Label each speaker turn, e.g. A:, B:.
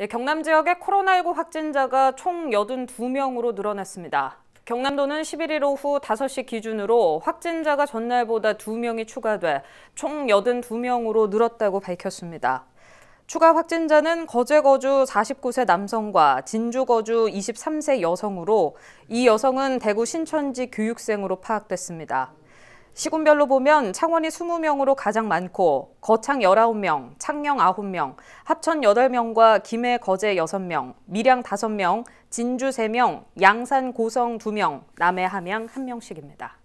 A: 예, 경남 지역의 코로나19 확진자가 총 82명으로 늘어났습니다. 경남도는 11일 오후 5시 기준으로 확진자가 전날보다 2명이 추가돼 총 82명으로 늘었다고 밝혔습니다. 추가 확진자는 거제 거주 49세 남성과 진주 거주 23세 여성으로 이 여성은 대구 신천지 교육생으로 파악됐습니다. 시군별로 보면 창원이 20명으로 가장 많고 거창 19명, 창녕 9명, 합천 8명과 김해 거제 6명, 밀양 5명, 진주 3명, 양산 고성 2명, 남해 함양 1명씩입니다.